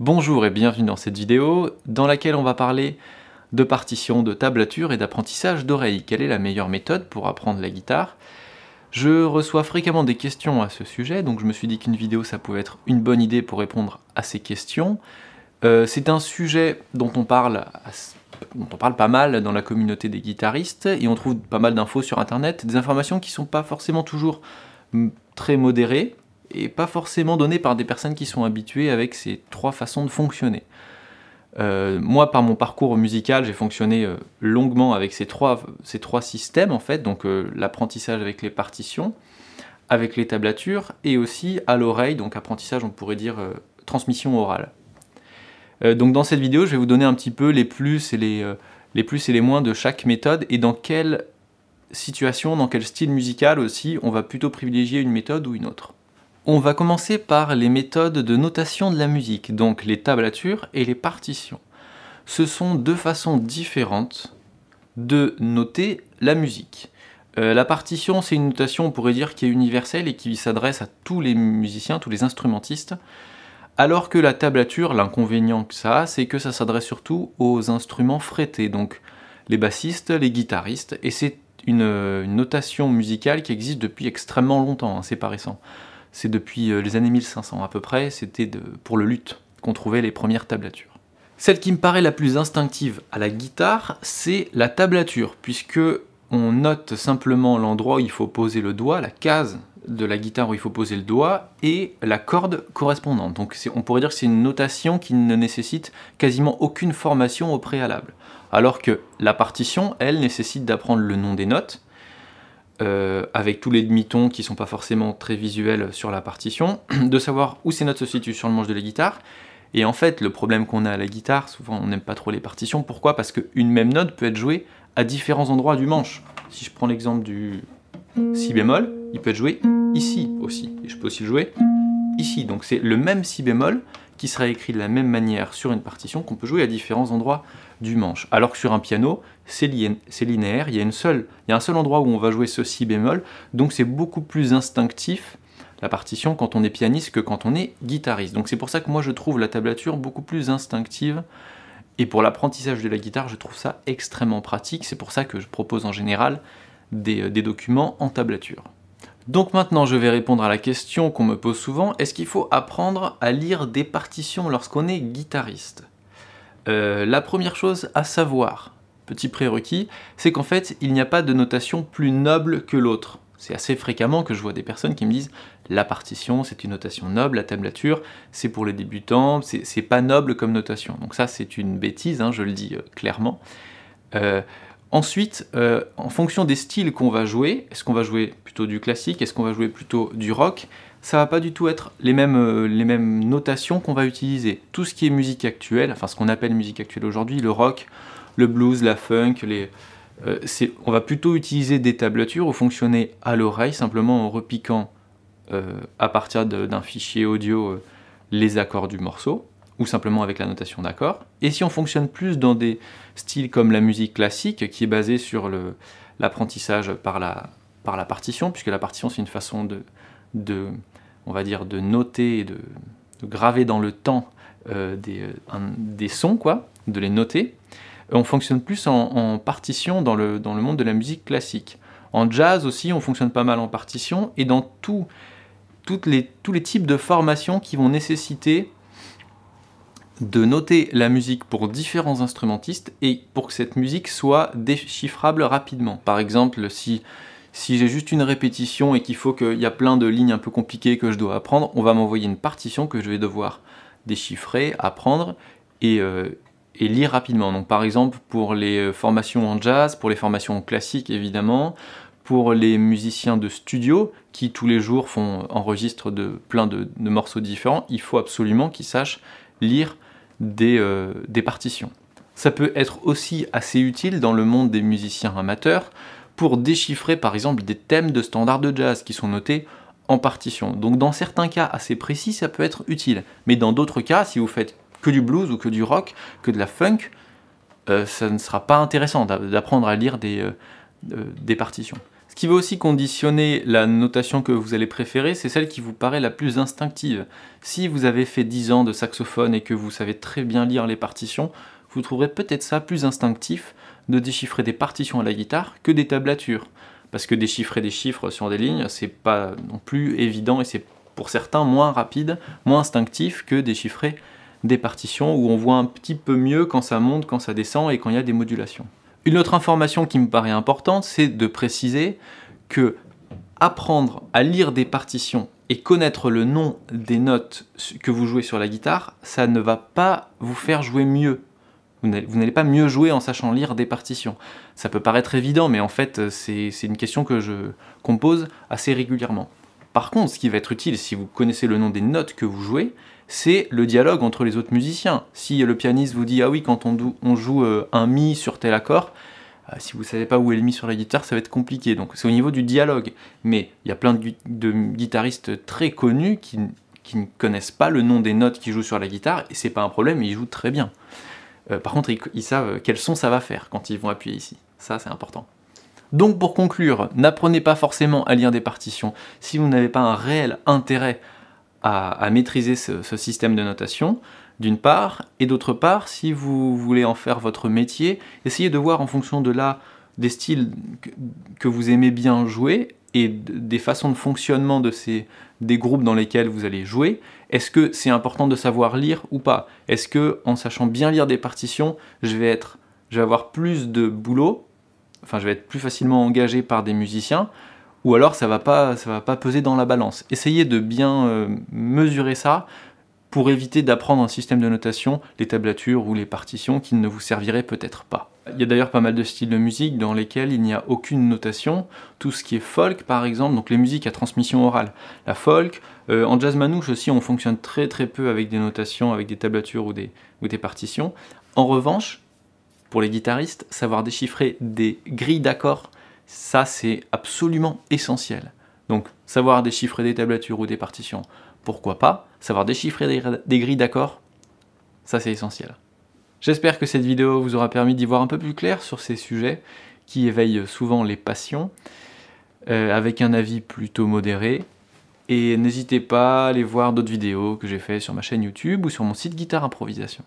Bonjour et bienvenue dans cette vidéo dans laquelle on va parler de partition, de tablature et d'apprentissage d'oreille. Quelle est la meilleure méthode pour apprendre la guitare Je reçois fréquemment des questions à ce sujet, donc je me suis dit qu'une vidéo ça pouvait être une bonne idée pour répondre à ces questions. Euh, c'est un sujet dont on parle dont on parle pas mal dans la communauté des guitaristes et on trouve pas mal d'infos sur internet, des informations qui sont pas forcément toujours mm, très modérées, et pas forcément donné par des personnes qui sont habituées avec ces trois façons de fonctionner. Euh, moi, par mon parcours musical, j'ai fonctionné euh, longuement avec ces trois, ces trois systèmes, en fait, donc euh, l'apprentissage avec les partitions, avec les tablatures, et aussi à l'oreille, donc apprentissage, on pourrait dire transmission orale. donc dans cette vidéo, je vais vous donner un petit peu les plus et les, les plus et les moins de chaque méthode, et dans quelle situation, dans quel style musical aussi, on va plutôt privilégier une méthode ou une autre. On va commencer par les méthodes de notation de la musique, donc les tablatures et les partitions. Ce sont deux façons différentes de noter la musique. Euh, la partition, c'est une notation, on pourrait dire, qui est universelle et qui s'adresse à tous les musiciens, tous les instrumentistes, alors que la tablature, l'inconvénient que ça a, c'est que ça s'adresse surtout aux instruments frétés, donc les bassistes, les guitaristes, et c'est une, euh, notation musicale qui existe depuis extrêmement longtemps, hein, c'est pas récent c'est depuis euh, les années 1500 à peu près, c'était pour le luth qu'on trouvait les premières tablatures. Celle qui me paraît la plus instinctive à la guitare, c'est la tablature, puisque on note simplement l'endroit où il faut poser le doigt, la case de la guitare où il faut poser le doigt, et la corde correspondante. Donc on pourrait dire que c'est une notation qui ne nécessite quasiment aucune formation au préalable. Alors que la partition, elle, nécessite d'apprendre le nom des notes, euh, avec tous les demi-tons qui ne sont pas forcément très visuels sur la partition, de savoir où ces notes se situent sur le manche de la guitare. Et en fait, le problème qu'on a à la guitare, souvent on n'aime pas trop les partitions. Pourquoi Parce qu'une même note peut être jouée à différents endroits du manche. Si je prends l'exemple du si bémol, il peut être joué ici aussi. Et je peux aussi le jouer ici. Donc c'est le même si bémol qui sera écrit de la même manière sur une partition qu'on peut jouer à différents endroits du manche. Alors que sur un piano, c'est linéaire, il y, a un seul endroit où on va jouer ce si bémol, donc c'est beaucoup plus instinctif la partition quand on est pianiste que quand on est guitariste. Donc c'est pour ça que moi je trouve la tablature beaucoup plus instinctive et pour l'apprentissage de la guitare, je trouve ça extrêmement pratique. C'est pour ça que je propose en général des euh, documents en tablature. Donc maintenant, je vais répondre à la question qu'on me pose souvent, est-ce qu'il faut apprendre à lire des partitions lorsqu'on est guitariste euh, La première chose à savoir, petit prérequis, c'est qu'en fait, il n'y a pas de notation plus noble que l'autre. C'est assez fréquemment que je vois des personnes qui me disent la partition, c'est une notation noble, la tablature, c'est pour les débutants, c'est pas noble comme notation. Donc ça, c'est une bêtise, hein, je le dis euh, clairement. Euh, Ensuite, euh, en fonction des styles qu'on va jouer, est-ce qu'on va jouer plutôt du classique, est-ce qu'on va jouer plutôt du rock, ça va pas du tout être les mêmes, euh, les mêmes notations qu'on va utiliser. Tout ce qui est musique actuelle, enfin ce qu'on appelle musique actuelle aujourd'hui, le rock, le blues, la funk, euh, on va plutôt utiliser des tablatures ou fonctionner à l'oreille, simplement en repiquant à partir d'un fichier audio les accords du morceau ou simplement avec la notation d'accord. Et si on fonctionne plus dans des styles comme la musique classique, qui est basée sur l'apprentissage par la, par la partition, puisque la partition c'est une façon de, de, on va dire, de noter et de, graver dans le temps euh, des, euh, des, sons, quoi, de les noter. Euh, on fonctionne plus en, partition dans le, dans le monde de la musique classique. En jazz aussi, on fonctionne pas mal en partition et dans tous toutes les, tous les types de formations qui vont nécessiter de noter la musique pour différents instrumentistes et pour que cette musique soit déchiffrable rapidement. Par exemple, si, j'ai juste une répétition et qu'il faut qu'il y a plein de lignes un peu compliquées que je dois apprendre, on va m'envoyer une partition que je vais devoir déchiffrer, apprendre et, euh, lire rapidement. Donc par exemple pour les formations en jazz, pour les formations classiques évidemment, pour les musiciens de studio qui tous les jours font enregistre de plein de morceaux différents, il faut absolument qu'ils sachent lire euh, des, partitions. Ça peut être aussi assez utile dans le monde des musiciens amateurs pour déchiffrer par exemple des thèmes de standards de jazz qui sont notés en partition. Donc dans certains cas assez précis, ça peut être utile. Mais dans d'autres cas, si vous faites que du blues ou que du rock, que de la funk, euh, ça ne sera pas intéressant d'apprendre à lire des, euh, euh, des partitions. Ce qui va aussi conditionner la notation que vous allez préférer, c'est celle qui vous paraît la plus instinctive. Si vous avez fait 10 ans de saxophone et que vous savez très bien lire les partitions, vous trouverez peut-être ça plus instinctif de déchiffrer des partitions à la guitare que des tablatures. Parce que déchiffrer des chiffres sur des lignes, c'est pas non plus évident et c'est pour certains moins rapide, moins instinctif que déchiffrer des partitions où on voit un petit peu mieux quand ça monte, quand ça descend et quand il y a des modulations. Une autre information qui me paraît importante, c'est de préciser que apprendre à lire des partitions et connaître le nom des notes que vous jouez sur la guitare, ça ne va pas vous faire jouer mieux. Vous n'allez pas mieux jouer en sachant lire des partitions. Ça peut paraître évident, mais en fait, c'est une question que je compose assez régulièrement. Par contre, ce qui va être utile si vous connaissez le nom des notes que vous jouez, c'est le dialogue entre les autres musiciens. Si le pianiste vous dit ah oui quand on, joue euh, un mi sur tel accord, euh, si vous savez pas où est le mi sur la guitare, ça va être compliqué. Donc c'est au niveau du dialogue. Mais il y a plein de, guitaristes très connus qui, ne connaissent pas le nom des notes qu'ils jouent sur la guitare et c'est pas un problème, ils jouent très bien. Euh, par contre, ils, ils savent quel son ça va faire quand ils vont appuyer ici. Ça, c'est important. Donc pour conclure, n'apprenez pas forcément à lire des partitions si vous n'avez pas un réel intérêt à, maîtriser ce, système de notation, d'une part, et d'autre part, si vous voulez en faire votre métier, essayez de voir en fonction de là des styles que, vous aimez bien jouer et des façons de fonctionnement de ces, des groupes dans lesquels vous allez jouer, est-ce que c'est important de savoir lire ou pas Est-ce que en sachant bien lire des partitions, je vais, être, je vais avoir plus de boulot, enfin je vais être plus facilement engagé par des musiciens ou alors ça va pas, ça va pas peser dans la balance. Essayez de bien euh, mesurer ça pour éviter d'apprendre un système de notation, les tablatures ou les partitions qui ne vous serviraient peut-être pas. Il y a d'ailleurs pas mal de styles de musique dans lesquels il n'y a aucune notation, tout ce qui est folk par exemple, donc les musiques à transmission orale. La folk, euh, en jazz manouche aussi on fonctionne très très peu avec des notations, avec des tablatures ou des, ou des partitions. En revanche, pour les guitaristes, savoir déchiffrer des grilles d'accords ça, c'est absolument essentiel. Donc, savoir déchiffrer des tablatures ou des partitions, pourquoi pas. Savoir déchiffrer des, grilles d'accords, ça c'est essentiel. J'espère que cette vidéo vous aura permis d'y voir un peu plus clair sur ces sujets qui éveillent souvent les passions, euh, avec un avis plutôt modéré. Et n'hésitez pas à aller voir d'autres vidéos que j'ai faites sur ma chaîne YouTube ou sur mon site Guitare Improvisation.